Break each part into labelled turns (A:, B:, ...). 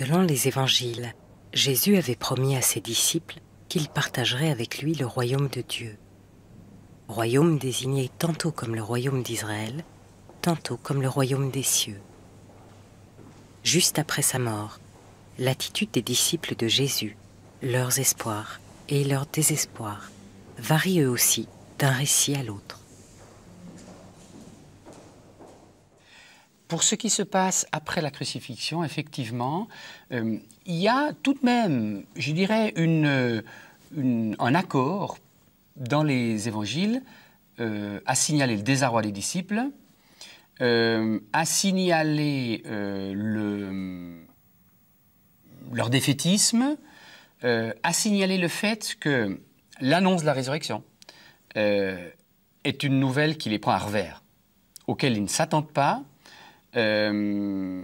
A: Selon les évangiles, Jésus avait promis à ses disciples qu'il partagerait avec lui le royaume de Dieu. Royaume désigné tantôt comme le royaume d'Israël, tantôt comme le royaume des cieux. Juste après sa mort, l'attitude des disciples de Jésus, leurs espoirs et leurs désespoirs varient eux aussi d'un récit à l'autre. Pour ce
B: qui se passe après la crucifixion, effectivement, euh, il y a tout de même, je dirais, un accord dans les évangiles euh, à signaler le désarroi des disciples, euh, à signaler leur défaitisme, à signaler le fait que l'annonce de la résurrection est une nouvelle qui les prend à revers, auquel ils ne s'attendent pas euh,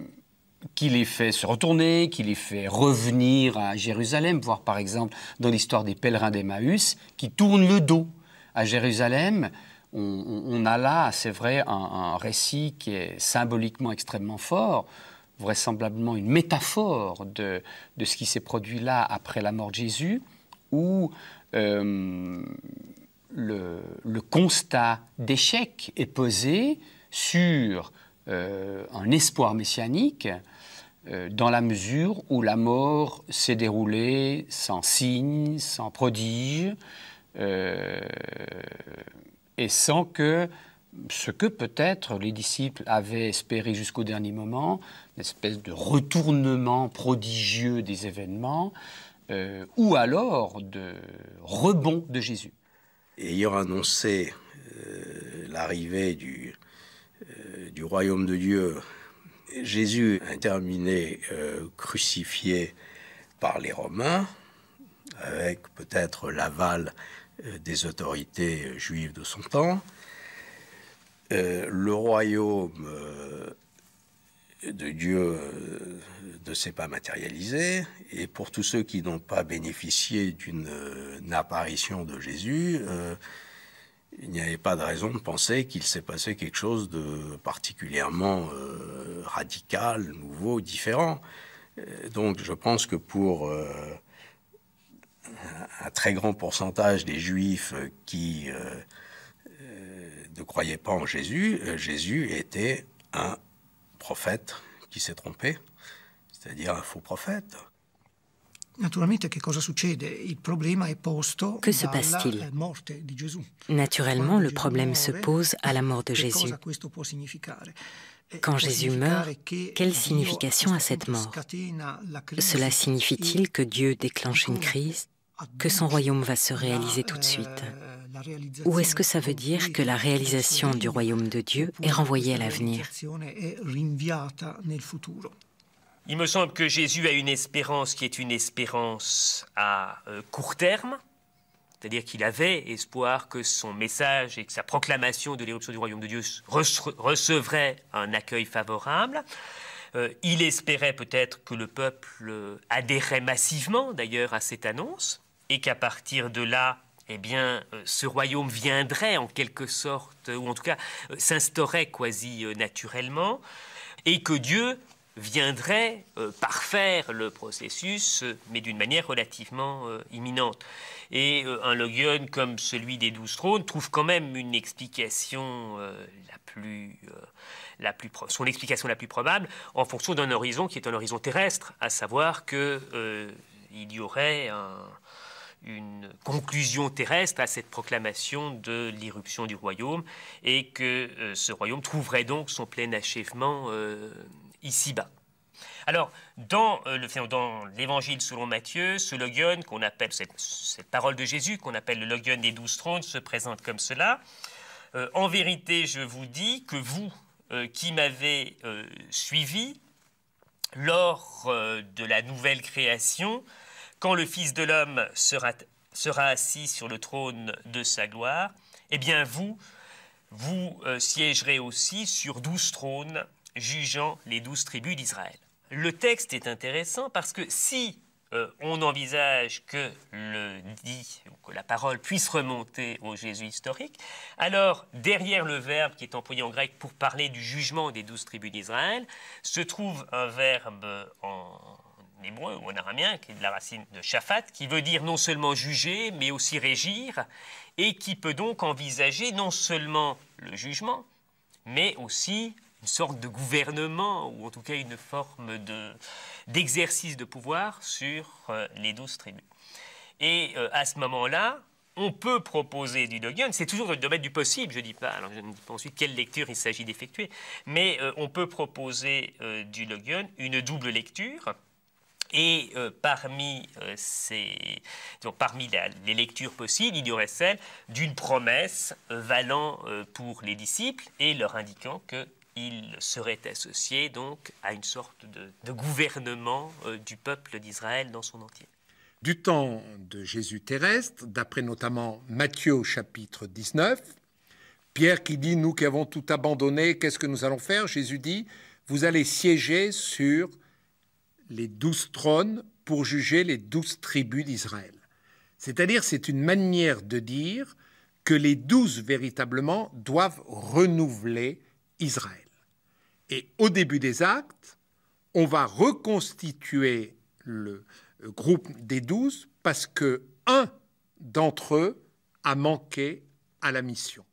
B: qui les fait se retourner, qui les fait revenir à Jérusalem, voire par exemple dans l'histoire des pèlerins d'Emmaüs, qui tournent le dos à Jérusalem. On, a là, c'est vrai, un, récit qui est symboliquement extrêmement fort, vraisemblablement une métaphore de, ce qui s'est produit là après la mort de Jésus, où euh, le, constat d'échec est posé sur euh, un espoir messianique euh, dans la mesure où la mort s'est déroulée sans signe, sans prodige, euh, et sans que ce que peut-être les disciples avaient espéré jusqu'au dernier moment, une espèce de retournement prodigieux des événements, ou alors de rebond de Jésus.
C: Ayant annoncé l'arrivée du, euh, du royaume de Dieu. Jésus est terminé euh, crucifié par les Romains, avec peut-être l'aval euh, des autorités juives de son temps. le royaume de Dieu ne s'est pas matérialisé. Et pour tous ceux qui n'ont pas bénéficié d'une apparition de Jésus, il n'y avait pas de raison de penser qu'il s'est passé quelque chose de particulièrement euh, radical, nouveau, différent. Euh, donc je pense que pour euh, un très grand pourcentage des juifs qui ne croyaient pas en Jésus, Jésus était un prophète qui s'est trompé, c'est-à-dire un faux prophète
D: que se passe-t-il Naturellement, le problème se pose à
A: la mort de Jésus.
D: Eh, Quand Jésus meurt, quelle signification a cette mort Cela e signifie-t-il que
A: Dieu déclenche une crise, que son royaume va se réaliser tout de eh, suite Ou est-ce que ça veut dire que la réalisation du royaume de Dieu est renvoyée à l'avenir
E: il me semble que Jésus a une espérance qui est une espérance à euh, court terme, c'est-à-dire qu'il avait espoir que son message et que sa proclamation de l'éruption du royaume de Dieu recevrait un accueil favorable. Euh, il espérait peut-être que le peuple adhérait massivement d'ailleurs à cette annonce et qu'à partir de là, eh bien, euh, ce royaume viendrait en quelque sorte, ou en tout cas s'instaurait quasi naturellement, et que Dieu viendrait euh, parfaire le processus, euh, mais d'une manière relativement euh, imminente. Et un logion comme celui des douze trônes trouve quand même une explication la plus, la plus son explication la plus probable en fonction d'un horizon qui est un horizon terrestre, à savoir que il y aurait une conclusion terrestre à cette proclamation de l'irruption du royaume et que ce royaume trouverait donc son plein achèvement ici-bas. Alors, euh, dans, l'évangile selon Matthieu, ce logion qu'on appelle, cette, parole de Jésus qu'on appelle le logion des douze trônes se présente comme cela. Euh, en vérité, je vous dis que vous euh, qui m'avez suivi lors de la nouvelle création, quand le Fils de l'homme sera assis sur le trône de sa gloire, eh bien vous, vous siégerez aussi sur douze trônes jugeant les douze tribus d'Israël. Le texte est intéressant parce que si euh, on envisage que le dit, ou que la parole puisse remonter au Jésus historique, alors derrière le verbe qui est employé en grec pour parler du jugement des douze tribus d'Israël, se trouve un verbe en hébreu ou en araméen, qui est de la racine de shafat, qui veut dire non seulement juger, mais aussi régir, et qui peut donc envisager non seulement le jugement, mais aussi une sorte de gouvernement, ou en tout cas une forme de d'exercice de, pouvoir sur euh, les douze tribus. Et euh, à ce moment-là, on peut proposer du Logion, c'est toujours dans le domaine du possible, je ne dis pas, alors je ne ensuite quelle lecture il s'agit d'effectuer, mais euh, on peut proposer du Logion une double lecture, et parmi, ces, donc, parmi les lectures possibles, il y aurait celle d'une promesse valant pour les disciples et leur indiquant que il serait associé donc à une sorte de, gouvernement euh, du peuple d'Israël dans son entier.
F: Du temps de Jésus terrestre, d'après notamment Matthieu chapitre 19, Pierre qui dit Nous qui avons tout abandonné, qu'est-ce que nous allons faire Jésus dit Vous allez siéger sur les douze trônes pour juger les douze tribus d'Israël. C'est-à-dire, c'est une manière de dire que les douze véritablement doivent renouveler Israël. Et au début des actes, on va reconstituer le euh, groupe des douze parce que un d'entre eux a manqué à la mission.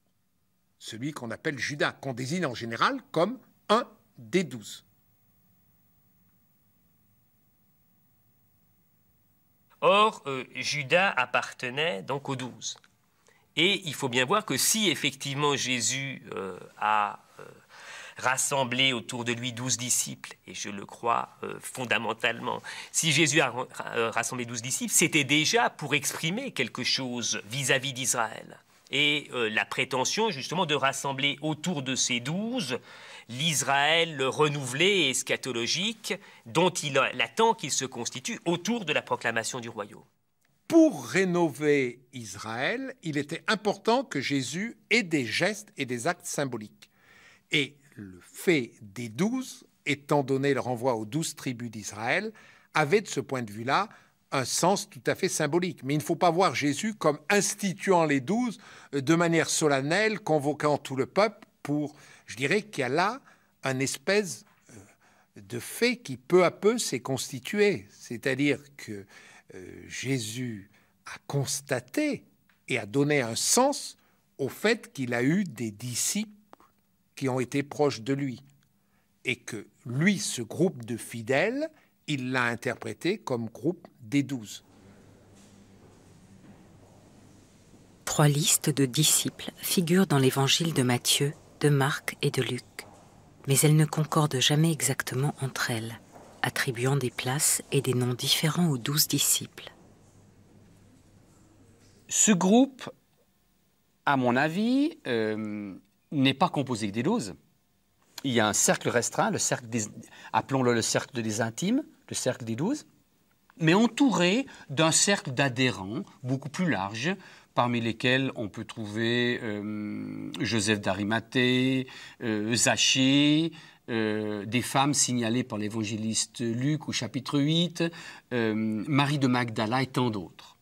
F: Celui qu'on appelle Judas, qu'on désigne en général comme un des douze.
E: Or, euh, Judas appartenait donc aux douze. Et il faut bien voir que si effectivement Jésus euh, a rassembler autour de lui douze disciples, et je le crois euh, fondamentalement. Si Jésus a euh, rassemblé douze disciples, c'était déjà pour exprimer quelque chose vis-à-vis d'Israël. Et euh, la prétention justement de rassembler autour de ces douze l'Israël renouvelé et eschatologique dont il attend qu'il se constitue autour de la proclamation du royaume.
F: Pour rénover Israël, il était important que Jésus ait des gestes et des actes symboliques. Et le fait des douze, étant donné le renvoi aux douze tribus d'Israël, avait de ce point de vue-là un sens tout à fait symbolique. Mais il ne faut pas voir Jésus comme instituant les douze euh, de manière solennelle, convoquant tout le peuple pour, je dirais qu'il y a là un espèce euh, de fait qui peu à peu s'est constitué. C'est-à-dire que euh, Jésus a constaté et a donné un sens au fait qu'il a eu des disciples qui ont été proches de lui. Et que lui, ce groupe de fidèles, il l'a interprété comme groupe des douze.
A: Trois listes de disciples figurent dans l'évangile de Matthieu, de Marc et de Luc, mais elles ne concordent jamais exactement entre elles, attribuant des places et des noms différents aux douze disciples. Ce groupe, à mon avis,
B: euh, n'est pas composé que des doses. Il y a un cercle restreint, le cercle appelons-le le cercle des intimes, le cercle des douze, mais entouré d'un cercle d'adhérents beaucoup plus large, parmi lesquels on peut trouver euh, Joseph d'Arimathée, euh, Zachée, euh, des femmes signalées par l'évangéliste Luc au chapitre 8, Marie de Magdala
G: et tant d'autres.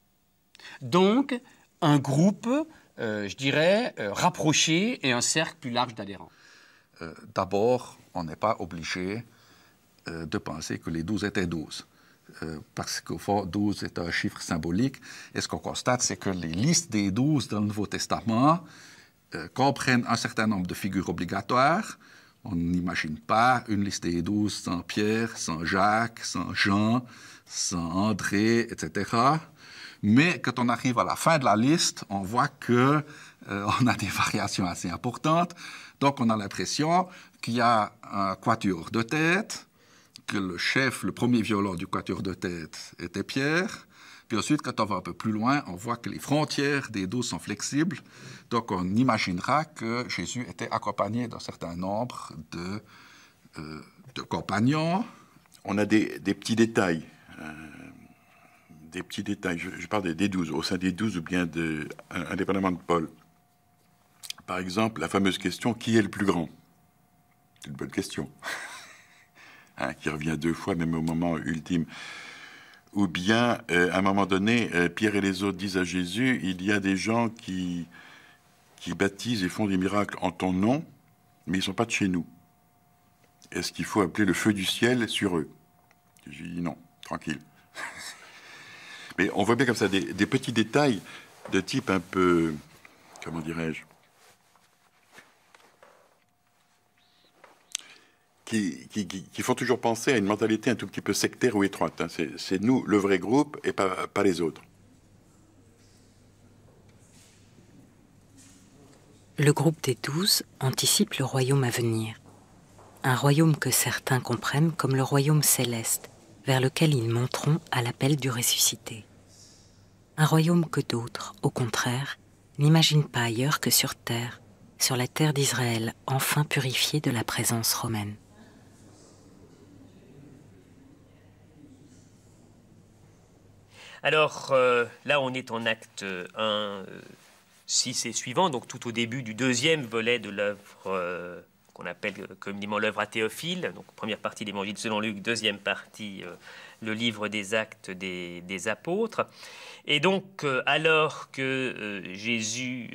B: Donc, un groupe euh, je dirais, euh, rapprocher et un cercle plus large d'adhérents
G: euh, D'abord, on n'est pas obligé de penser que les douze étaient 12. parce qu'au fond, 12 est un chiffre symbolique. Et ce qu'on constate, c'est que les listes des douze dans le Nouveau Testament comprennent un certain nombre de figures obligatoires. On n'imagine pas une liste des 12 sans Pierre, sans Jacques, sans Jean, sans André, etc. Mais quand on arrive à la fin de la liste, on voit que euh, on a des variations assez importantes. Donc on a l'impression qu'il y a un quatuor de tête, que le chef, le premier violon du quatuor de tête était Pierre. Puis ensuite, quand on va un peu plus loin, on voit que les frontières des dos sont flexibles. Donc on
H: imaginera que Jésus était accompagné d'un certain nombre de, euh, de compagnons. On a des, petits détails. Euh, des petits détails. Je, parle des, des, 12, au sein des 12 ou bien de, indépendamment de Paul. Par exemple, la fameuse question qui est le plus grand C'est une bonne question. Hein, qui revient deux fois, même au moment ultime. Ou bien, euh, à un moment donné, euh, Pierre et les autres disent à Jésus il y a des gens qui, qui baptisent et font des miracles en ton nom, mais ils ne sont pas de chez nous. Est-ce qu'il faut appeler le feu du ciel sur eux J'ai dit « non, tranquille. Mais on voit bien comme ça des, petits détails de type un peu, comment dirais-je, Qui, font toujours penser à une mentalité un tout petit peu sectaire ou étroite. Hein. C'est nous, le vrai groupe, et pas, pas les autres.
A: Le groupe des douze anticipe le royaume à venir. Un royaume que certains comprennent comme le royaume céleste, vers lequel ils monteront à l'appel du ressuscité. Un royaume que d'autres, au contraire, n'imaginent pas ailleurs que sur terre, sur la terre d'Israël enfin purifiée de la présence romaine.
E: Alors euh, là, on est en acte 1, 6 euh, et suivant, donc tout au début du deuxième volet de l'œuvre euh, on appelle euh, communément l'œuvre à Théophile, donc première partie l'Évangile selon Luc, deuxième partie euh, le livre des actes des, apôtres. Et donc, euh, alors que Jésus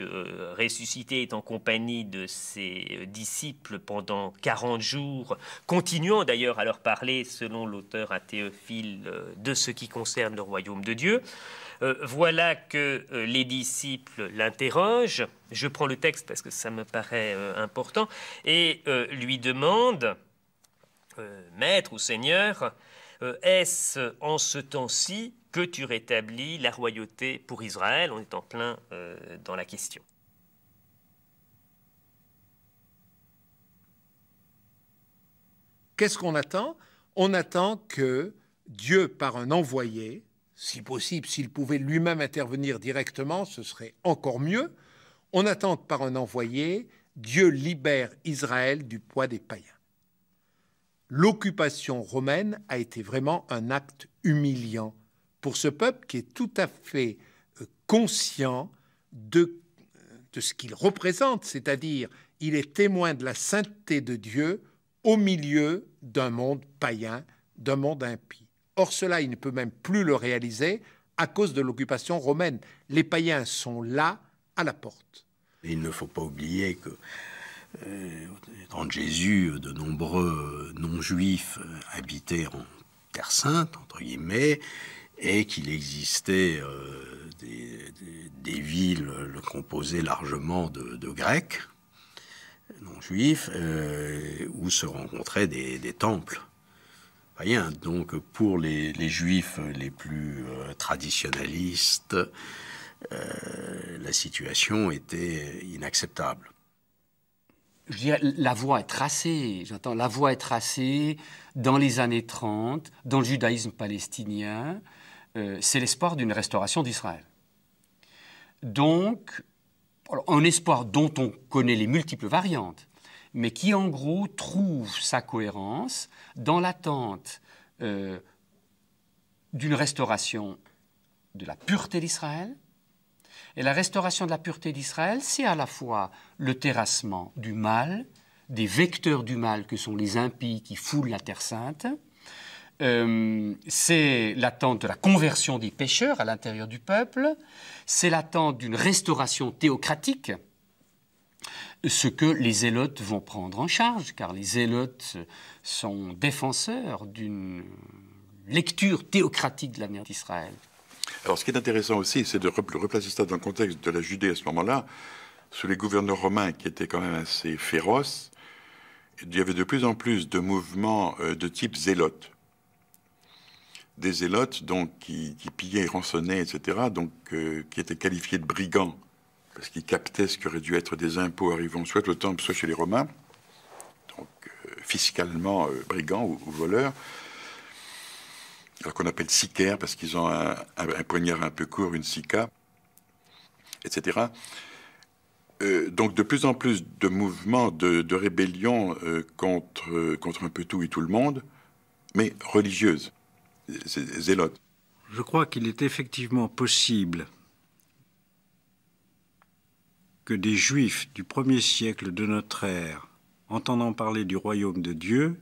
E: ressuscité est en compagnie de ses disciples pendant 40 jours, continuant d'ailleurs à leur parler, selon l'auteur à Théophile, de ce qui concerne le royaume de Dieu, euh, voilà que euh, les disciples l'interrogent. Je prends le texte parce que ça me paraît euh, important. Et lui demandent, Maître ou Seigneur, est-ce en ce temps-ci que tu rétablis la royauté pour Israël On est en plein dans la question. Qu'est-ce
F: qu'on attend On attend que Dieu, par un envoyé, si possible, s'il pouvait lui-même intervenir directement, ce serait encore mieux. On attend par un envoyé, Dieu libère Israël du poids des païens. L'occupation romaine a été vraiment un acte humiliant pour ce peuple qui est tout à fait euh, conscient de, de ce qu'il représente, c'est-à-dire il est témoin de la sainteté de Dieu au milieu d'un monde païen, d'un monde impie. Or, cela, il ne peut même plus le réaliser à cause de l'occupation romaine. Les païens sont là, à la porte.
C: Il ne faut pas oublier que euh, Jésus, de nombreux non-juifs euh, habitaient en Terre Sainte, entre guillemets, et qu'il existait euh, des, villes composées largement de, Grecs, non-juifs, euh, où se rencontraient des temples donc pour les, juifs les plus euh, traditionnalistes, euh, la situation était inacceptable. Je dirais, la voie est tracée, j'entends, la voie est tracée
B: dans les années 30, dans le judaïsme palestinien, euh, c'est l'espoir d'une restauration d'Israël. Donc, un espoir dont on connaît les multiples variantes mais qui en gros trouve sa cohérence dans l'attente euh, d'une restauration de la pureté d'Israël. Et la restauration de la pureté d'Israël, c'est à la fois le terrassement du mal, des vecteurs du mal que sont les impies qui foulent la terre sainte, euh, c'est l'attente de la conversion des pécheurs à l'intérieur du peuple, c'est l'attente d'une restauration théocratique ce que les zélotes vont prendre en charge, car les zélotes sont défenseurs d'une lecture théocratique de l'avenir d'Israël.
H: Alors ce qui est intéressant aussi, c'est de replacer ça dans le contexte de la Judée à ce moment-là, sous les gouverneurs romains qui étaient quand même assez féroces, il y avait de plus en plus de mouvements euh, de type zélote. Des zélotes donc, qui, qui pillaient, rançonnaient, etc., donc, euh, qui étaient qualifiés de brigands parce qu'ils captaient ce qui aurait dû être des impôts arrivant soit au temple, soit chez les Romains, donc euh, fiscalement euh, brigands ou, voleurs, alors qu'on appelle sicaires parce qu'ils ont un, poignard un peu court, une sica, etc. Euh, donc de plus en plus de mouvements de, rébellion contre, contre un peu tout et tout le monde, mais religieuses, zélotes.
I: Je crois qu'il est effectivement possible que des Juifs du premier siècle de notre ère, entendant parler du royaume de Dieu,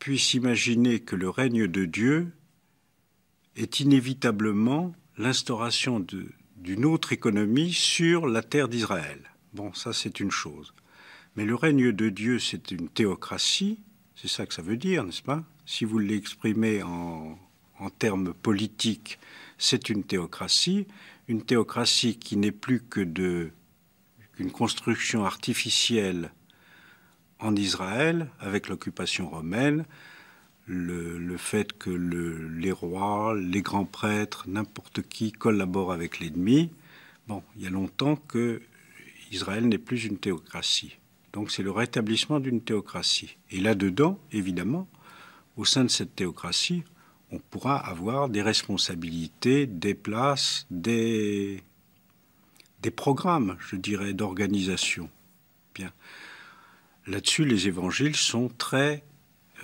I: puissent imaginer que le règne de Dieu est inévitablement l'instauration d'une autre économie sur la terre d'Israël. Bon, ça c'est une chose. Mais le règne de Dieu, c'est une théocratie, c'est ça que ça veut dire, n'est-ce pas Si vous l'exprimez en, en termes politiques, c'est une théocratie, une théocratie qui n'est plus que de construction artificielle en Israël avec l'occupation romaine, le, fait que les rois, les grands prêtres, n'importe qui collabore avec l'ennemi. Bon, il y a longtemps que Israël n'est plus une théocratie. Donc c'est le rétablissement d'une théocratie. Et là-dedans, évidemment, au sein de cette théocratie, on pourra avoir des responsabilités, des places, des, des programmes, je dirais, d'organisation. Bien. Là-dessus, les évangiles sont très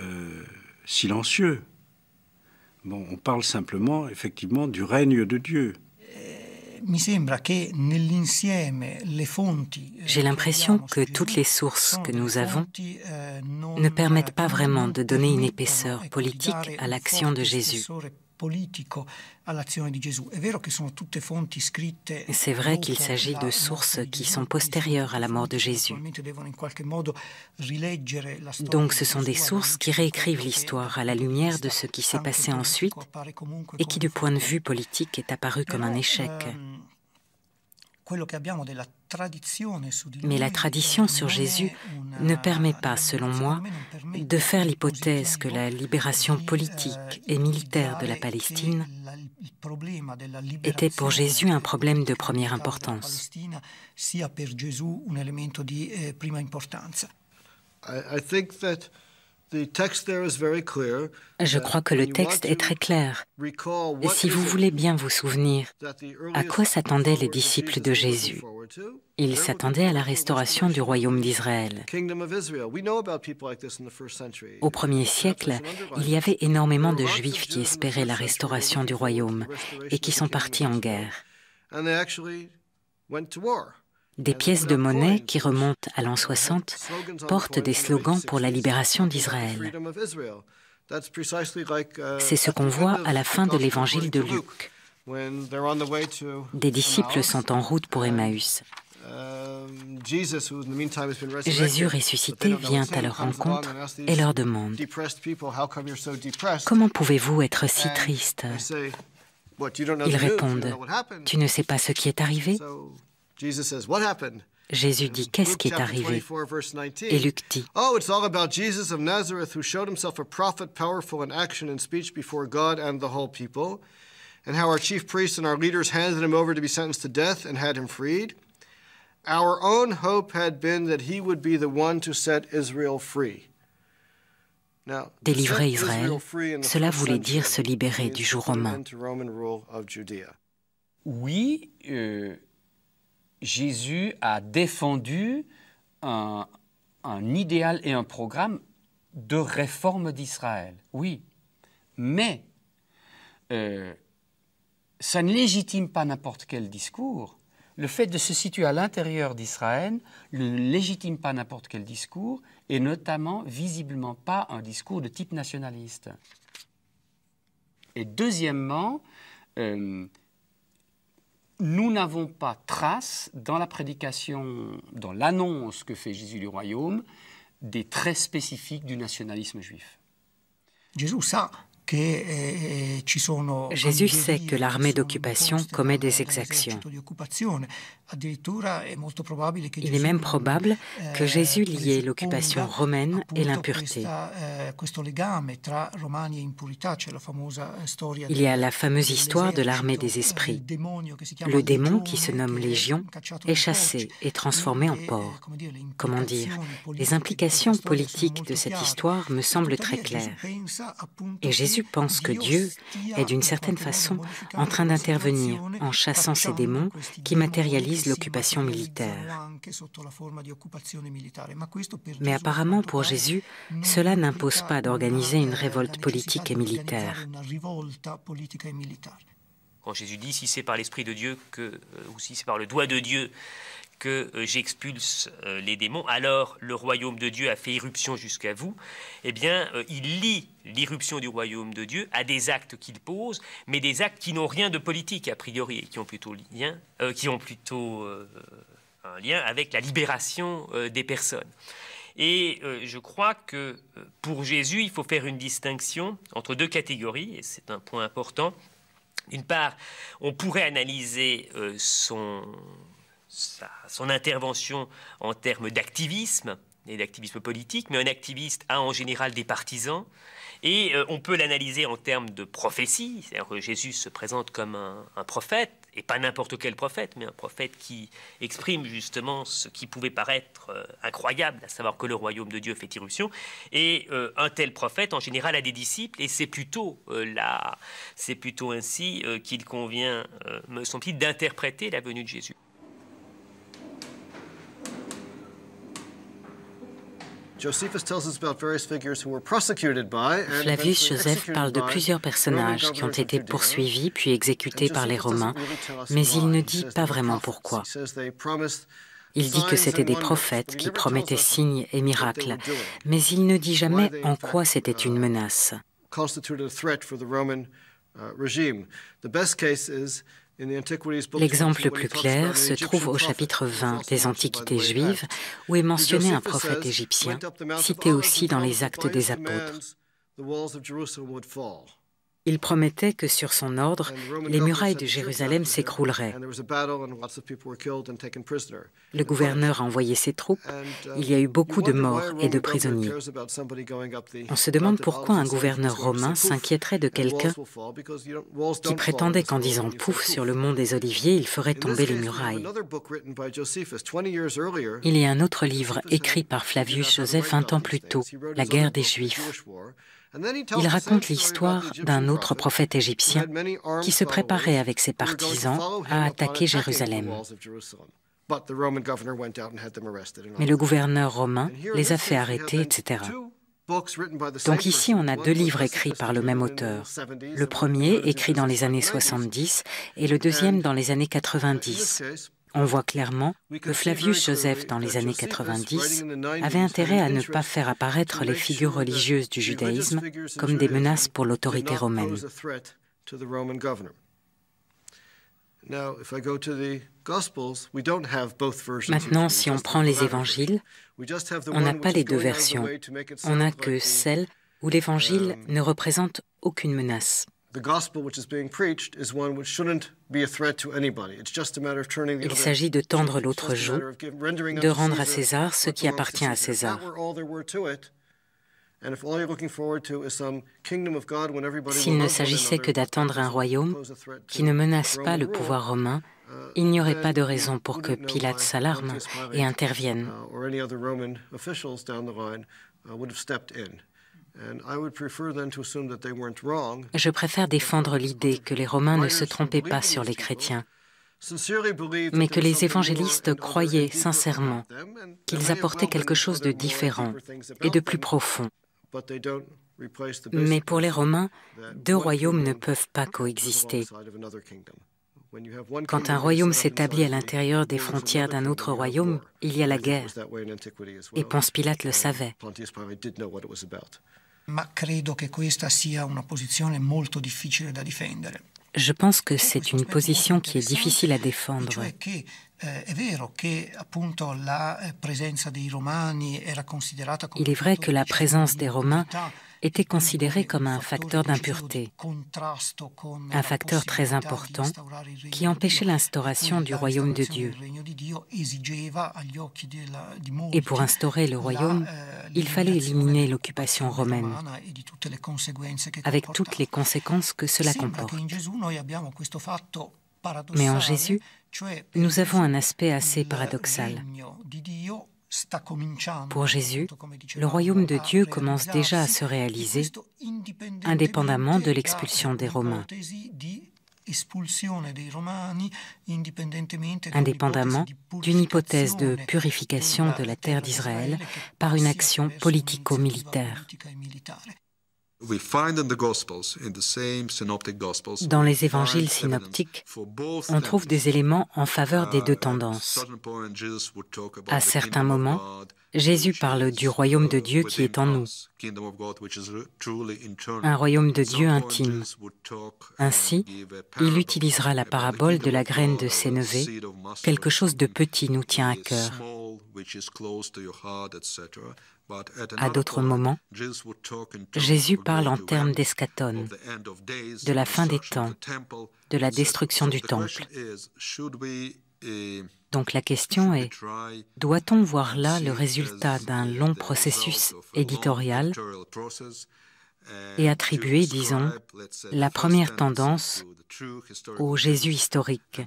I: euh, silencieux. Bon, on parle simplement, effectivement, du règne de Dieu.
D: Euh, eh,
I: J'ai
A: l'impression que toutes les sources que nous avons eh, ne permettent pas vraiment de donner une épaisseur e politique à l'action de Jésus.
D: E c'est vrai qu'il s'agit de sources qui sont
A: postérieures à la mort de Jésus.
D: Donc ce sont des sources
A: qui réécrivent l'histoire à la lumière de ce qui s'est passé ensuite et qui du point de vue politique est apparu comme un échec. Ehm, mais la tradition sur Jésus ne permet pas, selon moi, de faire l'hypothèse que la libération politique eh, et militaire de la Palestine
D: était pour Jésus
A: un problème de première importance.
J: Je crois que le texte
D: est très clair. Si vous voulez bien vous
A: souvenir, à quoi s'attendaient les disciples de Jésus Ils s'attendaient à la restauration du royaume d'Israël. Au premier siècle, il y avait énormément de Juifs qui espéraient la restauration du royaume et qui sont partis en guerre. Des pièces de monnaie qui remontent à l'an 60
J: portent des slogans pour la libération d'Israël. C'est ce qu'on voit à la fin de l'évangile de Luc. Des disciples sont en
A: route pour Emmaüs.
J: Jésus ressuscité vient à leur rencontre et leur demande Comment pouvez-vous être si triste Ils répondent Tu ne sais
A: pas ce qui est arrivé
J: Jésus says, "What happened?" Jésus dit, qu'est-ce qui est arrivé Et Luc dit, Oh, it's all about Jesus of Nazareth who showed himself a prophet powerful in action and speech before God and the whole people, and how our chief priests and our leaders handed him over to be sentenced to death and had him freed. Our own hope had been that he would be the one to set Israel free. Now, délivrer
A: Israël, cela voulait dire se libérer du jour romain.
B: Oui, euh Jésus a défendu un, idéal et un programme de réforme d'Israël, oui. Mais euh, ça ne légitime pas n'importe quel discours. Le fait de se situer à l'intérieur d'Israël ne légitime pas n'importe quel discours, et notamment visiblement pas un discours de type nationaliste. Et deuxièmement, euh, nous n'avons pas trace dans la prédication, dans l'annonce que fait Jésus du royaume, des traits spécifiques du nationalisme juif.
D: Jésus, ça, Jésus eh, eh, sait que l'armée d'occupation
A: commet des exactions.
D: Il est même probable eh, que Jésus liait l'occupation romaine et l'impureté. E il y a la
A: fameuse histoire de l'armée des esprits. Le démon, qui se nomme Légion, est chassé et transformé en porc. Comment dire Les implications politiques de cette histoire me e semblent très claires. Et Jésus Jésus pense que Dieu est d'une certaine façon en train d'intervenir en chassant ces démons qui matérialisent l'occupation militaire.
D: Mais apparemment
A: pour Jésus, cela n'impose pas d'organiser une révolte politique et
E: militaire. Quand Jésus dit si c'est par l'Esprit de Dieu que, euh, ou si c'est par le doigt de Dieu que euh, j'expulse euh, les démons, alors le royaume de Dieu a fait irruption jusqu'à vous, eh bien, euh, il lie l'irruption du royaume de Dieu à des actes qu'il pose, mais des actes qui n'ont rien de politique a priori et qui ont plutôt lien, qui ont plutôt un lien avec la libération des personnes. Et je crois que pour Jésus, il faut faire une distinction entre deux catégories, et c'est un point important. D'une part, on pourrait analyser son son intervention en termes d'activisme et d'activisme politique, mais un activiste a en général des partisans, et euh, on peut l'analyser en termes de prophétie, c'est-à-dire que Jésus se présente comme un, prophète, et pas n'importe quel prophète, mais un prophète qui exprime justement ce qui pouvait paraître euh, incroyable, à savoir que le royaume de Dieu fait irruption. Et euh, un tel prophète, en général, a des disciples, et c'est plutôt là, c'est plutôt ainsi qu'il convient, me semble-t-il, d'interpréter la venue de Jésus.
J: Flavius Joseph parle de plusieurs personnages qui ont été poursuivis
A: puis exécutés par les Romains, mais il ne dit pas vraiment pourquoi.
J: Il dit que c'était des
A: prophètes qui promettaient signes et miracles, mais il ne dit jamais en quoi c'était uh, une menace.
J: L'exemple le plus clair se trouve
A: au chapitre 20 des Antiquités juives, où est mentionné un prophète égyptien, cité aussi dans les Actes des apôtres. Il promettait que sur son ordre, les murailles de Jérusalem s'écrouleraient.
J: Le gouverneur
A: a envoyé ses troupes. Uh, il y a eu beaucoup de morts et de prisonniers.
J: On se demande pourquoi un gouverneur romain s'inquiéterait de quelqu'un qui prétendait qu'en disant pouf
A: sur le mont des Oliviers, il ferait tomber les murailles.
J: Il y a un autre livre
A: écrit par Flavius Joseph un temps plus tôt, La guerre des Juifs.
J: Il raconte l'histoire d'un autre
A: prophète égyptien qui se préparait avec ses partisans à attaquer Jérusalem.
J: Mais le gouverneur
A: romain les a fait arrêter, etc. Donc ici, on a deux livres écrits par le même auteur. Le premier, écrit dans les années 70, et le deuxième dans les années 90. On voit clairement que Flavius Joseph, dans les années 90, avait intérêt à ne pas faire apparaître les figures uh, religieuses du judaïsme comme des menaces pour l'autorité romaine.
J: Maintenant, si on prend les évangiles, on n'a pas les deux versions. On n'a que
A: celle où l'évangile um, ne représente aucune menace.
J: Il s'agit de tendre l'autre jour, de rendre à César ce qui appartient à César. S'il ne s'agissait que d'attendre un royaume qui ne menace pas
A: le pouvoir romain, uh, il n'y aurait pas de raison pour que Pilate s'alarme et intervienne. Uh, je préfère défendre l'idée que les Romains ne se trompaient pas sur les chrétiens,
J: mais que les évangélistes croyaient sincèrement qu'ils apportaient quelque chose de différent et de plus profond. Mais pour les Romains, deux royaumes ne peuvent pas coexister. Quand un royaume
A: s'établit à l'intérieur des frontières d'un autre royaume, il y a la guerre.
J: Et Ponce Pilate le savait
D: ma credo che questa sia una posizione molto difficile da difendere. Je pense que eh, c'est une position
A: qui est difficile à e défendre.
D: Eh, eh, Il est vrai
A: que la présence des Romains était considéré comme un facteur d'impureté,
D: un facteur très important qui empêchait l'instauration du royaume de Dieu. Et pour
A: instaurer le royaume, il fallait éliminer l'occupation romaine, avec toutes les conséquences que cela comporte.
D: Mais en Jésus, nous avons
A: un aspect assez paradoxal. Pour Jésus, le royaume de Dieu commence déjà à se réaliser indépendamment de l'expulsion des Romains, indépendamment d'une hypothèse de purification de la terre d'Israël par une action politico-militaire.
G: Dans les évangiles synoptiques,
A: on trouve des éléments en faveur des deux uh, tendances.
G: À certains moments, Jésus parle du royaume de Dieu qui est en nous, un royaume de Dieu intime. Ainsi, il utilisera la parabole de la graine de sénévé, quelque chose de petit nous tient à cœur à d'autres moments, Jésus
A: parle en termes d'escatone, de la fin des temps, de la destruction du temple.
G: Eh, Donc la question est,
A: doit-on voir là le résultat d'un long processus éditorial
G: et attribuer, disons, la première tendance au Jésus
A: historique,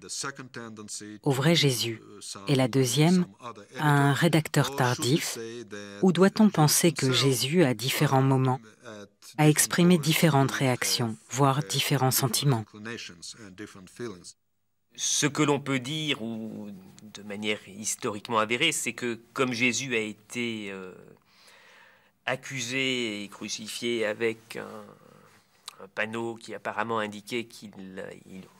A: au vrai Jésus, et la deuxième à un rédacteur tardif, ou doit-on penser que Jésus, à différents moments, a exprimé différentes réactions, voire différents sentiments
E: ce que l'on peut dire, ou de manière historiquement avérée, c'est que comme Jésus a été euh, accusé et crucifié avec un, panneau qui apparemment indiquait qu'il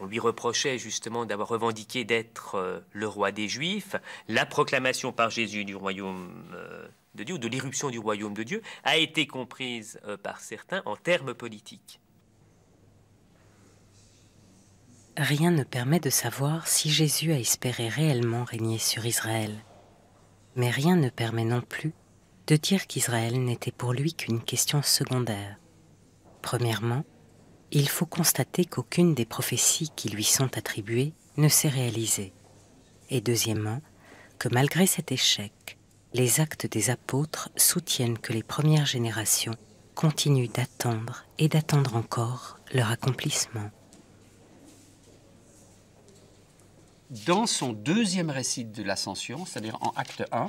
E: lui reprochait justement d'avoir revendiqué d'être euh, le roi des Juifs, la proclamation par Jésus du royaume euh, de Dieu, de l'irruption du royaume de Dieu, a été comprise euh, par certains en termes politiques.
A: Rien ne permet de savoir si Jésus a espéré réellement régner sur Israël. Mais rien ne permet non plus de dire qu'Israël n'était pour lui qu'une question secondaire. Premièrement, il faut constater qu'aucune des prophéties qui lui sont attribuées ne s'est réalisée. Et deuxièmement, que malgré cet échec, les actes des apôtres soutiennent que les premières générations continuent d'attendre et d'attendre encore leur accomplissement.
B: Dans son deuxième récit de l'Ascension, c'est-à-dire en acte 1,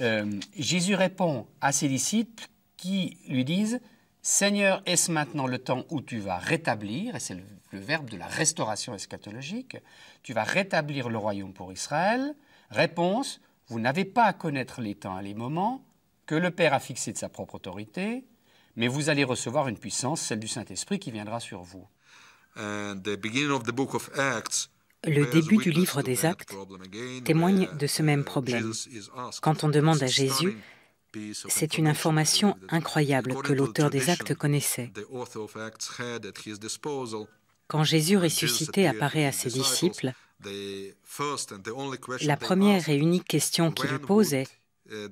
B: euh, Jésus répond à ses disciples qui lui disent Seigneur, est-ce maintenant le temps où tu vas rétablir, et c'est le, verbe de la restauration eschatologique, tu vas rétablir le royaume pour Israël Réponse Vous n'avez pas à connaître les temps et les moments que le Père a fixés de sa propre autorité, mais vous allez recevoir une puissance, celle du Saint-Esprit, qui viendra sur vous.
G: of the book
A: le début du livre des actes témoigne de ce même problème.
G: Quand on demande à Jésus, c'est une
A: information incroyable que l'auteur des actes connaissait. Quand Jésus ressuscité
G: apparaît à ses disciples, la première et unique question qu'il pose est euh,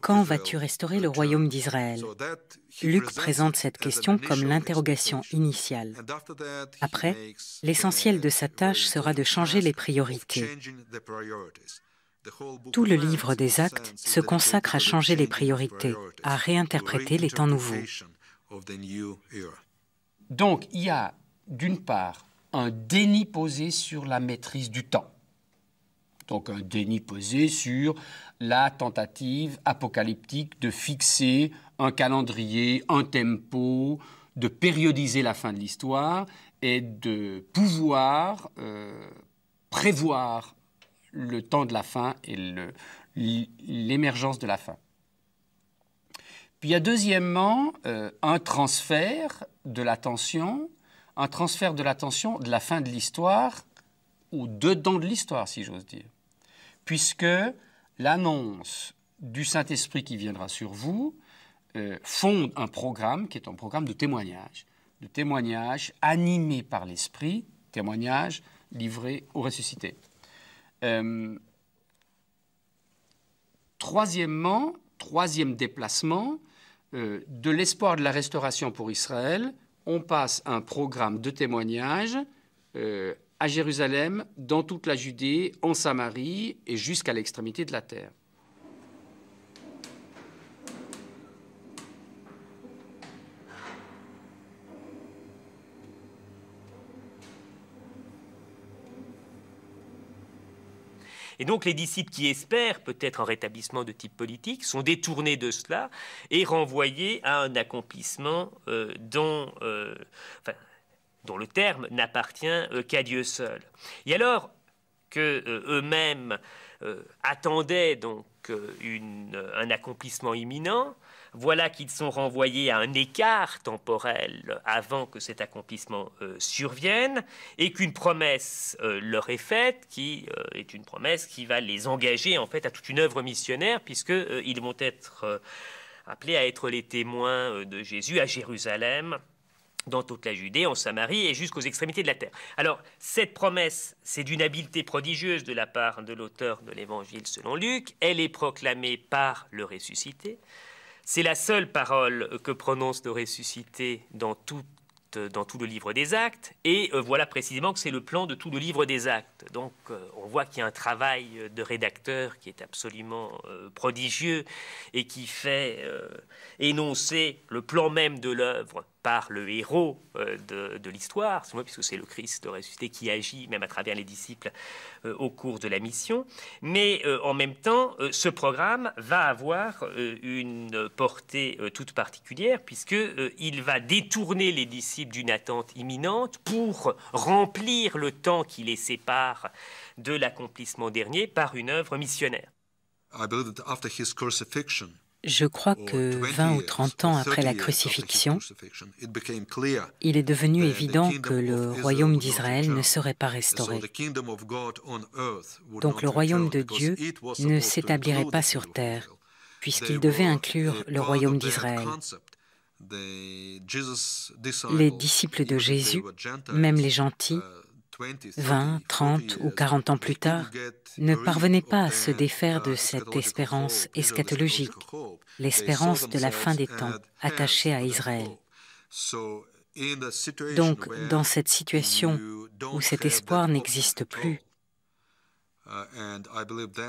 G: Quand vas-tu
D: restaurer le uh, royaume d'Israël Luc
A: présente cette question comme l'interrogation initiale. Après, l'essentiel de sa tâche sera de changer les priorités. Tout le livre des actes se consacre à changer les priorités, à réinterpréter les temps nouveaux.
B: Donc il y a
G: d'une part un déni
B: posé sur la maîtrise du temps. Donc un déni posé sur la tentative apocalyptique de fixer un calendrier, un tempo, de périodiser la fin de l'histoire et de pouvoir euh, prévoir le temps de la fin et l'émergence de la fin. Puis il y a deuxièmement euh, un transfert de l'attention, un transfert de l'attention de la fin de l'histoire au dedans de l'histoire, si j'ose dire, puisque l'annonce du Saint-Esprit qui viendra sur vous euh, fonde un programme qui est un programme de témoignage, de témoignage animé par l'Esprit, témoignage livré aux ressuscités. Euh, troisièmement, troisième déplacement, euh, de l'espoir de la restauration pour Israël, on passe à un programme de témoignage Jérusalem, dans toute la Judée, en Samarie et jusqu'à l'extrémité de la terre.
E: Et donc les disciples qui espèrent peut-être un rétablissement de type politique sont détournés de cela et renvoyés à un accomplissement euh, dont dont le terme n'appartient euh, qu'à Dieu seul. Et alors que euh, eux-mêmes euh, attendaient donc un accomplissement imminent, voilà qu'ils sont renvoyés à un écart temporel avant que cet accomplissement survienne et qu'une promesse leur est faite qui est une promesse qui va les engager en fait à toute une œuvre missionnaire puisqu'ils vont être appelés à être les témoins de Jésus à Jérusalem dans toute la Judée, en Samarie et jusqu'aux extrémités de la terre. Alors, cette promesse, c'est d'une habileté prodigieuse de la part de l'auteur de l'Évangile selon Luc. Elle est proclamée par le ressuscité. C'est la seule parole que prononce le ressuscité dans tout, euh, le livre des actes. Et euh, voilà précisément que c'est le plan de tout le livre des actes. Donc, euh, on voit qu'il y a un travail de rédacteur qui est absolument prodigieux et qui fait énoncer le plan même de l'œuvre par le héros euh, de, l'histoire, puisque c'est le Christ ressuscité qui agit même à travers les disciples euh, au cours de la mission. Mais euh, en même temps, ce programme va avoir une portée toute particulière, puisqu'il va détourner les disciples d'une attente imminente pour remplir le temps qui les sépare de l'accomplissement dernier par une œuvre missionnaire.
A: Je crois que 20 ou 30 ans après la crucifixion, il est devenu évident que le royaume d'Israël ne serait pas restauré.
G: Donc le royaume de Dieu ne s'établirait pas
A: sur terre, puisqu'il devait inclure le royaume d'Israël.
G: Les disciples de Jésus, même les gentils, uh,
A: 20, 30 ou 40 ans plus tard, ne parvenaient pas à se défaire de cette espérance eschatologique, l'espérance de la fin des temps attachée à Israël.
G: Donc, dans cette situation où cet
A: espoir n'existe plus,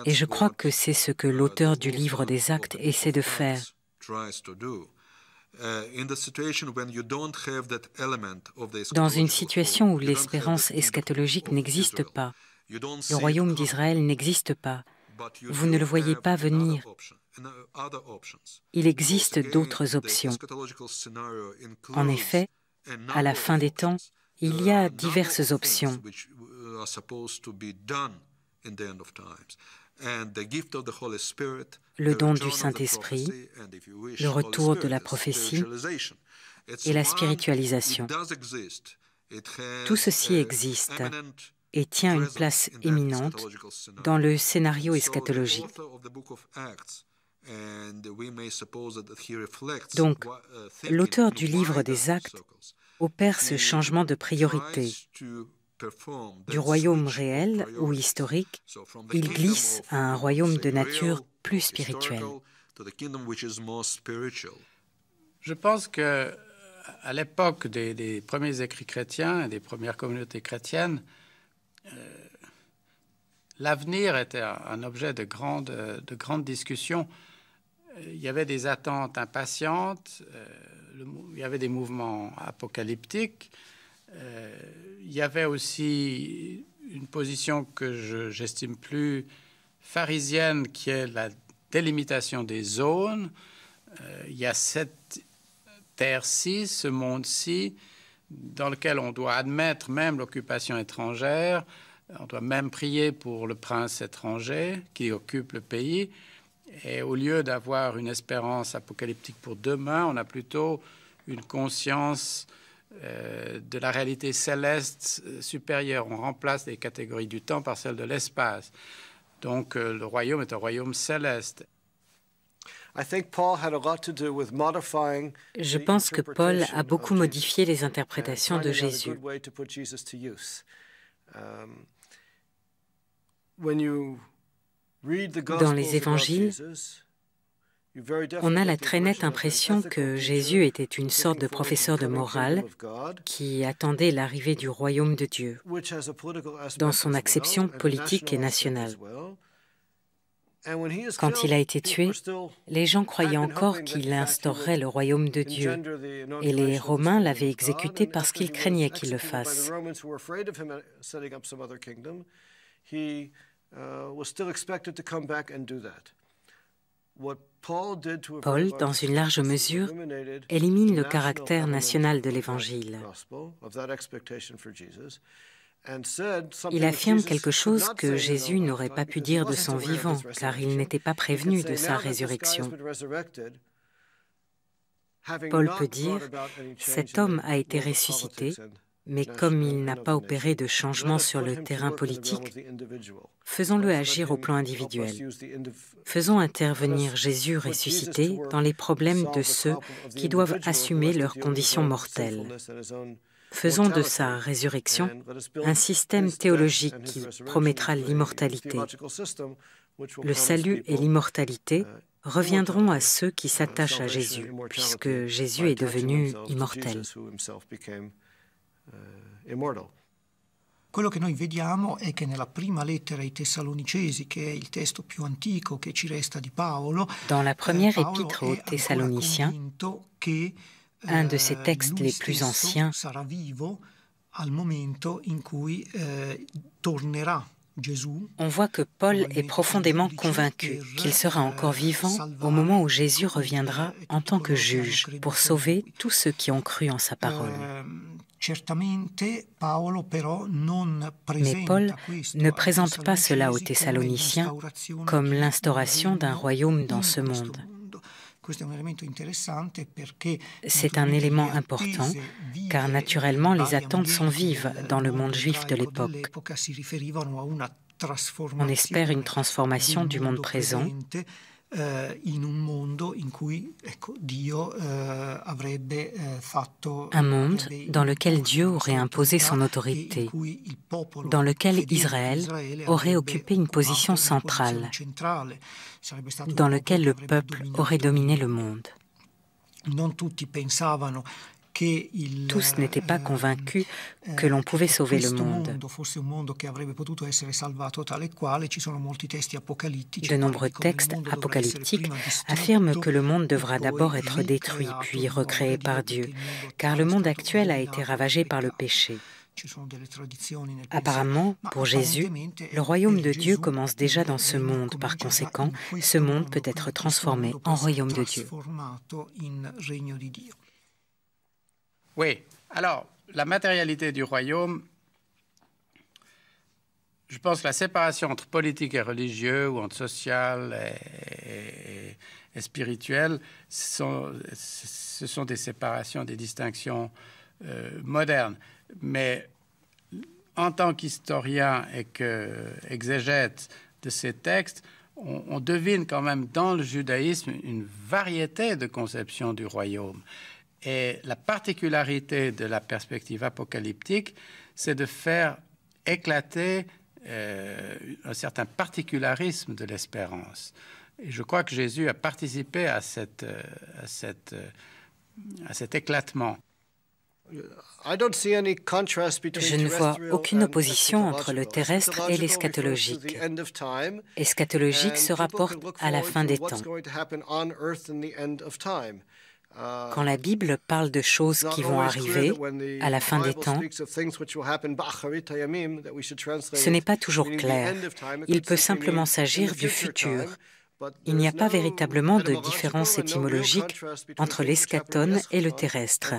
G: et je crois que c'est ce que l'auteur du livre des actes
A: essaie de faire,
G: dans une situation où l'espérance
A: eschatologique n'existe pas, le royaume d'Israël n'existe pas, vous ne le voyez pas venir.
G: Uh, il existe d'autres options. En effet, à la fin des temps, il y a diverses options. Uh,
A: le don du Saint-Esprit, le retour de la prophétie et la spiritualisation. Tout ceci existe et tient une place éminente dans le scénario eschatologique.
G: Donc, uh, l'auteur du livre des
A: actes opère ce changement de priorité du royaume réel ou historique,
G: il glisse à un royaume de nature
A: plus spirituelle.
G: Je pense que
K: à l'époque des, premiers écrits chrétiens et des premières communautés chrétiennes, euh, l'avenir était un, objet de grandes grande discussions. Euh, il y avait des attentes impatientes, euh, il y avait des mouvements apocalyptiques. Euh, il y avait aussi une position que j'estime plus pharisienne, qui est la délimitation des zones. Euh, il y a cette terre-ci, ce monde-ci, dans lequel on doit admettre même l'occupation étrangère, on doit même prier pour le prince étranger qui occupe le pays. Et au lieu d'avoir une espérance apocalyptique pour demain, on a plutôt une conscience euh, de la réalité céleste euh, supérieure. On remplace les catégories du temps par celles de l'espace. Donc euh, le royaume est un royaume céleste.
J: Je
A: pense que Paul a beaucoup modifié les interprétations de Jésus.
J: Um, Dans les évangiles, on a la très nette
A: impression que Jésus était une sorte de professeur de morale qui attendait l'arrivée du royaume de Dieu,
J: dans son acception politique et nationale. Quand
A: il a été tué, les gens croyaient encore qu'il instaurerait le royaume de Dieu, et les Romains l'avaient exécuté parce qu'ils craignaient qu'il le fasse.
J: Paul, dans une large mesure, élimine le caractère national de l'Évangile. Il affirme quelque chose que Jésus n'aurait pas pu dire de son vivant,
A: car il n'était pas prévenu de sa résurrection.
J: Paul peut dire, cet homme a été ressuscité mais comme il n'a pas opéré
A: de changement sur le terrain politique, faisons-le agir au plan individuel. Faisons intervenir Jésus ressuscité dans les problèmes de ceux qui doivent assumer leurs conditions mortelles.
J: Faisons de sa résurrection un système théologique qui promettra l'immortalité. Le salut et
A: l'immortalité uh, reviendront à ceux qui s'attachent à Jésus, puisque Jésus est devenu immortel.
J: Eh,
D: Quello che noi vediamo è dans la eh, première épître aux Thessaloniciens, un de ses eh, textes les plus anciens, al momento in
A: on voit que Paul est profondément convaincu qu'il sera encore vivant au moment où Jésus reviendra e en tant que juge pour sauver tous ceux
D: qui ont cru en sa parole. Mais Paul ne
A: présente pas cela aux Thessaloniciens comme l'instauration d'un royaume dans ce monde. C'est un élément important car naturellement les attentes sont vives dans le monde juif de l'époque.
D: On espère une transformation du monde présent un monde dans
A: lequel Dieu aurait imposé son e autorité, dans lequel Israël aurait occupé une position centrale,
D: dans lequel le peuple
A: aurait dominé le monde. Tous n'étaient pas euh, convaincus euh, que l'on pouvait sauver le monde.
D: De e nombreux textes apocalyptiques
A: affirment que le monde e devra d'abord être détruit puis recréé par Dieu, car le monde actuel a été ravagé par le péché.
D: Apparemment,
A: pour Jésus, le royaume de Dieu commence déjà dans ce monde. Par conséquent, ce monde peut être transformé en royaume de Dieu.
K: Oui. Alors, la matérialité du royaume, je pense que la séparation entre politique et religieux ou entre social et, spirituel, ce sont, des séparations, des distinctions euh, modernes. Mais en tant qu'historien et exégète de ces textes, on, devine quand même dans le judaïsme une variété de conceptions du royaume. Et la particularité de la perspective apocalyptique, c'est de faire éclater euh, un certain particularisme de l'espérance. Et je crois que Jésus a participé à, cette, euh, à, cette, euh, à cet éclatement.
J: Je ne vois aucune opposition entre le terrestre et l'eschatologique. Eschatologique se rapporte à la fin des temps. Quand la
A: Bible parle de choses qui vont arriver à la fin des temps,
J: ce n'est pas toujours clair. Il peut simplement s'agir du futur. Il
A: n'y a pas véritablement de différence étymologique entre l'escatone et le terrestre.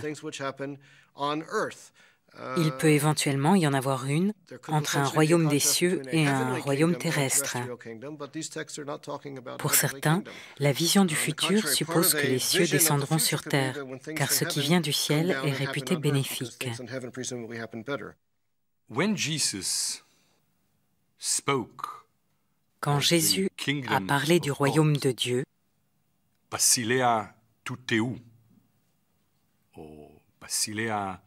A: Il peut éventuellement y en avoir une entre un royaume des cieux et un royaume terrestre.
J: Pour certains, la vision du futur suppose que les cieux descendront sur terre, car ce qui vient du ciel est réputé bénéfique.
A: Quand Jésus a parlé du royaume de Dieu,
L: Basilea tuteu, ou Basilea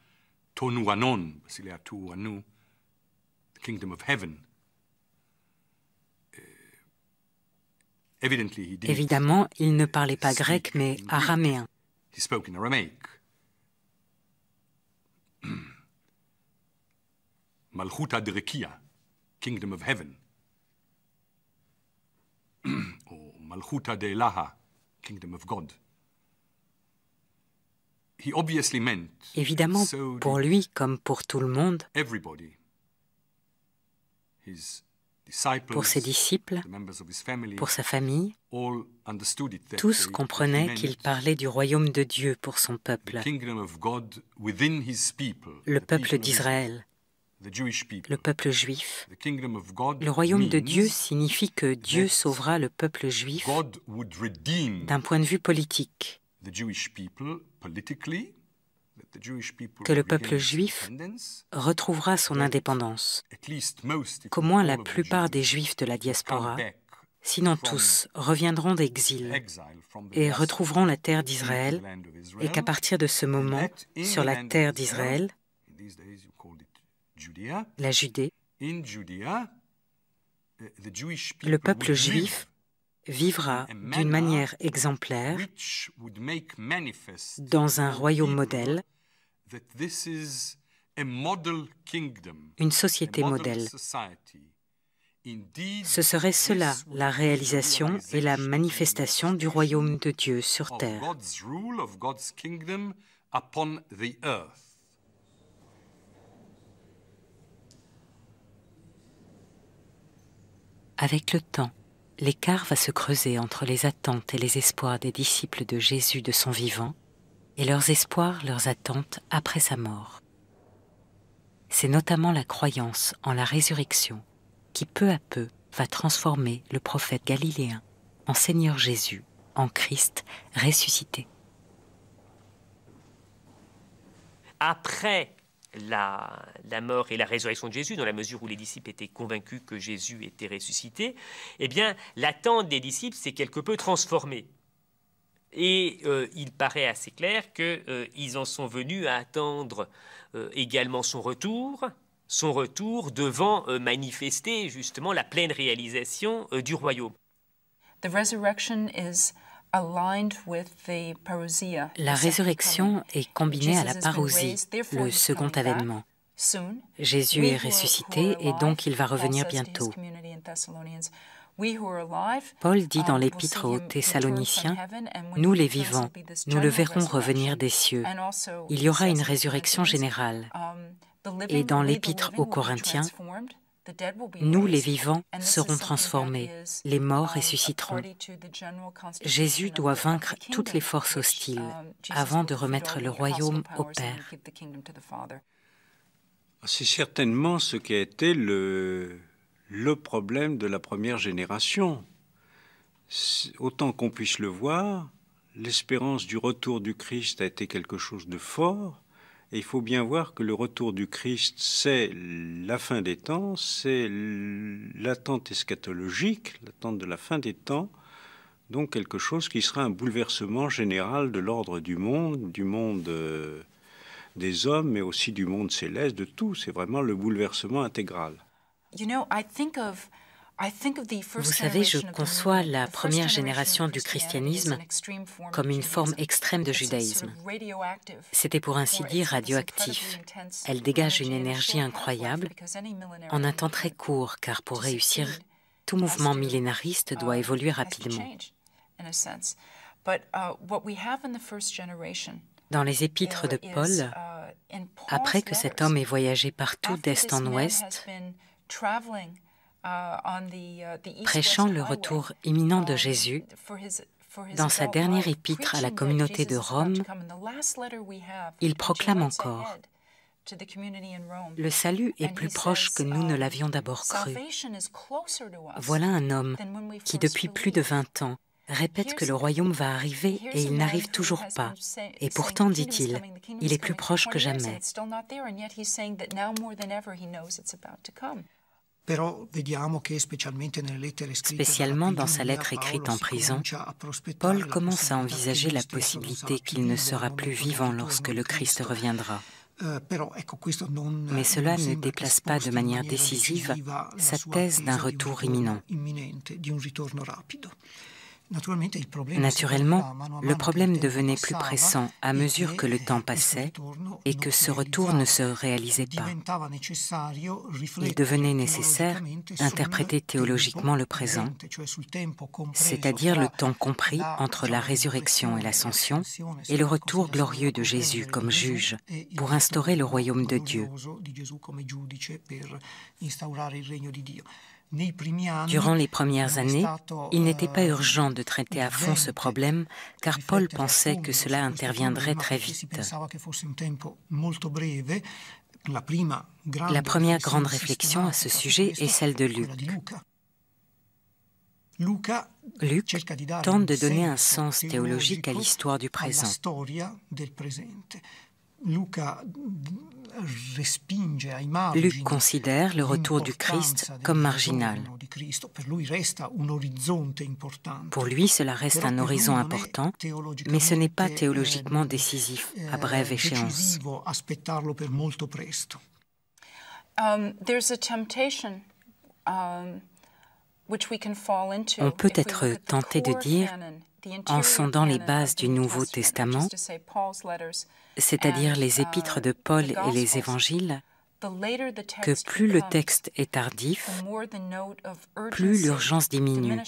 L: Tonuanon, anon, basiliatu anu, the kingdom of heaven. Eh, Évidemment,
A: il ne parlait pas grec, mais araméen.
L: Malchut Adrekia, Kingdom of Heaven. de Adelaha, Kingdom of God.
A: Évidemment, pour lui comme pour tout le monde,
L: pour ses disciples, pour sa famille, tous comprenaient qu'il
A: parlait du royaume de Dieu pour son peuple,
L: le peuple d'Israël,
A: le peuple juif.
L: Le royaume de Dieu
A: signifie que Dieu sauvera le peuple juif d'un point de vue politique
L: que le peuple juif
A: retrouvera son indépendance, qu'au moins la plupart des juifs de la diaspora, sinon tous, reviendront d'exil et retrouveront la terre d'Israël, et qu'à partir de ce moment, sur la terre d'Israël, la Judée,
L: le
A: peuple juif vivra d'une manière exemplaire
L: dans un royaume modèle, une société modèle. Ce serait cela
A: la réalisation et la manifestation du royaume de Dieu sur terre. Avec le temps, l'écart va se creuser entre les attentes et les espoirs des disciples de Jésus de son vivant et leurs espoirs, leurs attentes après sa mort. C'est notamment la croyance en la résurrection qui peu à peu va transformer le prophète galiléen en Seigneur Jésus, en Christ ressuscité.
E: Après la, mort et la résurrection de Jésus, dans la mesure où les disciples étaient convaincus que Jésus était ressuscité, eh bien, l'attente des disciples s'est quelque peu transformée. Et euh, il paraît assez clair qu'ils euh, en sont venus à attendre euh, également son retour, son retour devant manifester justement la pleine réalisation du royaume.
M: The resurrection is la résurrection est combinée à la parousie, le second avènement. Jésus est ressuscité et donc il va revenir bientôt.
A: Paul dit dans um, l'épître aux Thessaloniciens, Nous les vivants, nous le verrons revenir des cieux. Il y aura une résurrection générale. Um, et dans l'épître aux Corinthiens, nous, les vivants, serons transformés, les morts ressusciteront. Jésus doit vaincre toutes les forces hostiles um, avant de remettre le royaume
M: au Père.
I: C'est certainement ce qui a été le, le problème de la première génération. Autant qu'on puisse le voir, l'espérance du retour du Christ a été quelque chose de fort, et il faut bien voir que le retour du Christ, c'est la fin des temps, c'est l'attente eschatologique, l'attente de la fin des temps, donc quelque chose qui sera un bouleversement général de l'ordre du monde, du monde euh, des hommes, mais aussi du monde céleste, de tout. C'est vraiment le bouleversement intégral.
M: Vous savez, je conçois
A: la première génération du christianisme comme une forme extrême de judaïsme. C'était pour ainsi dire radioactif. Elle dégage une énergie incroyable en un temps très court, car pour réussir, tout mouvement millénariste doit uh, évoluer rapidement. Dans les épîtres de Paul, uh, après que cet homme ait voyagé partout d'est en ouest,
M: euh, uh, prêchant
A: le retour imminent de um, Jésus
M: dans sa dernière épître à la communauté de Rome,
A: il proclame encore le salut est plus proche que nous ne um, l'avions d'abord cru.
M: Voilà un homme qui, depuis
A: plus de 20 ans, répète que le royaume va arriver et il n'arrive toujours pas. Et pourtant, dit-il, il est plus proche que jamais.
D: Spécialement dans sa lettre écrite en prison,
A: Paul commence à envisager la possibilité qu'il ne sera plus vivant lorsque le Christ reviendra.
D: Eh, Mais cela ne déplace pas de manière décisive sa thèse d'un retour imminent. Naturellement,
A: le problème devenait plus pressant à e mesure que le temps passait et que ce retour ne se réalisait pas.
D: Il devenait nécessaire d'interpréter théologiquement le présent, c'est-à-dire le temps
A: compris entre la résurrection et l'ascension et le retour glorieux de Jésus comme e juge pour instaurer le royaume de Dieu.
D: Durant les premières années, il n'était pas
A: urgent de traiter à fond ce problème, car Paul pensait que cela interviendrait très vite.
D: La première grande réflexion
A: à ce sujet est celle
D: de Luc. Luc tente de donner un sens théologique à l'histoire du présent. Luc
A: considère le retour du Christ comme marginal. Pour lui, cela
M: reste un horizon important, mais ce n'est pas eh, théologiquement
D: décisif
M: à eh, brève échéance. On peut être tenté de dire en
A: sondant les bases du Nouveau Testament, c'est-à-dire les uh, épîtres de Paul et les évangiles,
M: que plus le texte
A: est tardif,
M: plus l'urgence diminue.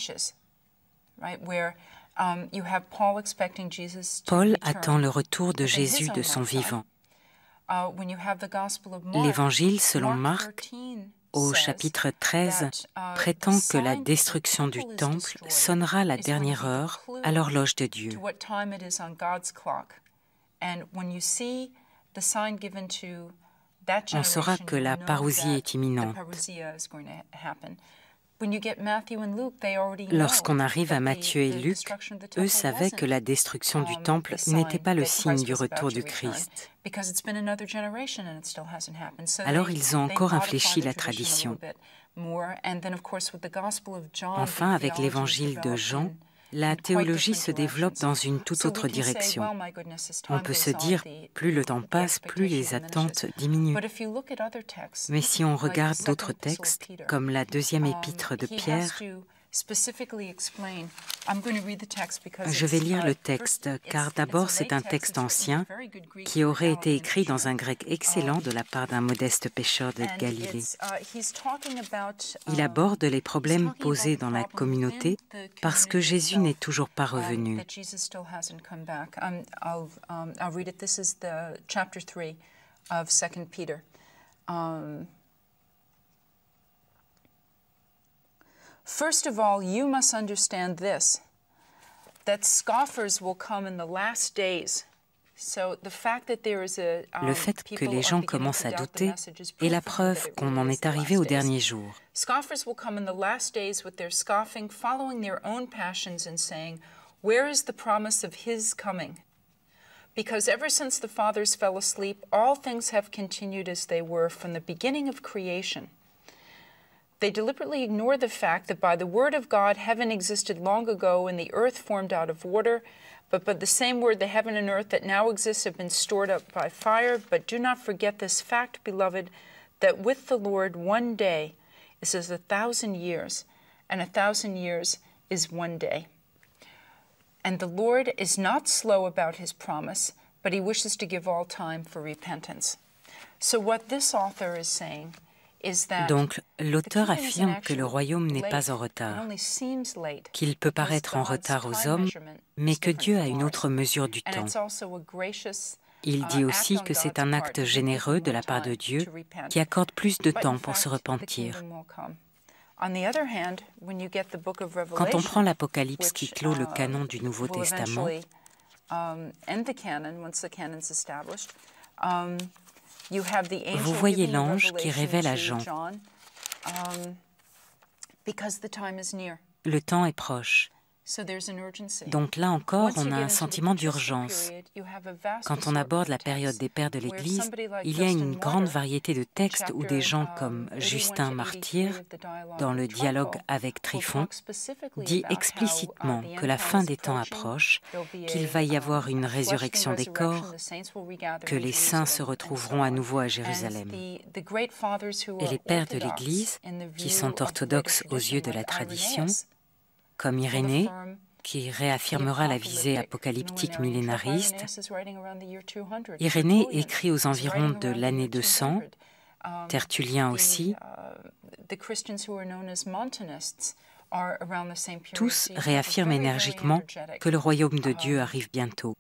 M: Um, Paul attend le retour de Jésus de son vivant. Uh, L'évangile
A: selon Marc au chapitre 13 prétend que la destruction du temple sonnera la dernière heure
M: à l'horloge de Dieu. On saura que la parousie est imminente. Lorsqu'on
A: arrive à Matthieu et Luc,
M: eux savaient que la destruction du um, temple n'était pas le signe
A: du retour du Christ.
M: Alors ils ont encore infléchi la
A: tradition.
M: Enfin, avec l'évangile de Jean,
A: la théologie se développe dans une toute autre direction.
M: On peut se dire,
A: plus le temps passe, plus les attentes diminuent.
M: Mais si on regarde d'autres textes, comme la
A: deuxième um, épître de Pierre,
M: je vais lire le texte, car d'abord c'est un
A: texte ancien qui aurait été écrit dans un grec excellent de la part d'un modeste pêcheur de Galilée.
M: Uh, Il uh,
A: aborde les problèmes posés dans la communauté parce que Jésus n'est toujours pas um, revenu.
M: First of all, you must understand this that scoffers will come in the last days. Le um, fait que les gens commencent à douter est la preuve
A: qu'on en est arrivé
M: passions and saying, Where is the promise of his coming? Because ever since the fathers fell asleep, all things have continued as they were from the beginning of creation. They deliberately ignore the fact that by the word of God, heaven existed long ago and the earth formed out of water. But by the same word, the heaven and earth that now exist have been stored up by fire. But do not forget this fact, beloved, that with the Lord, one day is as a thousand years, and a thousand years is one day. And the Lord is not slow about his promise, but he wishes to give all time for repentance. So, what this author is saying Donc
A: l'auteur affirme que le royaume n'est pas en retard, qu'il peut paraître en retard aux hommes, mais que Dieu a une autre mesure du temps. Il uh, dit aussi que c'est un acte généreux de la part de Dieu qui accorde plus de temps pour se repentir.
M: Quand on prend l'Apocalypse qui clôt le uh, canon du Nouveau Testament, vous voyez l'ange qui révèle à Jean. Um,
A: Le temps est proche. Donc là encore, on a un sentiment d'urgence. Quand on aborde la période des Pères de l'Église, il y a une grande variété de textes où des gens comme Justin Martyr, dans le dialogue avec Tryphon, dit uh, explicitement que la fin des temps approche, qu'il va y um, avoir une résurrection des corps, que les saints se retrouveront à nouveau à Jérusalem.
M: Et les Pères de l'Église, qui sont
A: orthodoxes aux yeux de la tradition, comme Irénée, qui réaffirmera la visée apocalyptique millénariste, Irénée écrit aux environs de l'année 200,
M: Tertullien aussi, tous réaffirment
A: énergiquement que le royaume de Dieu arrive bientôt.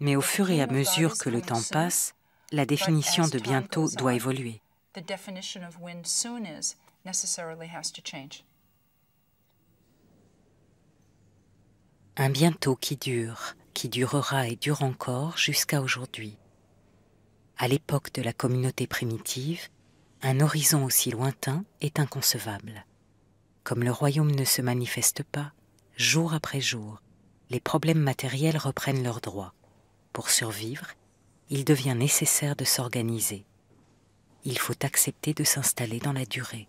A: Mais au fur et à mesure que le temps passe, la définition de bientôt doit évoluer. Un bientôt qui dure, qui durera et dure encore jusqu'à aujourd'hui. À l'époque de la communauté primitive, un horizon aussi lointain est inconcevable. Comme le royaume ne se manifeste pas, jour après jour, les problèmes matériels reprennent leurs droits. Pour survivre, il devient nécessaire de s'organiser. Il faut accepter de s'installer dans la durée.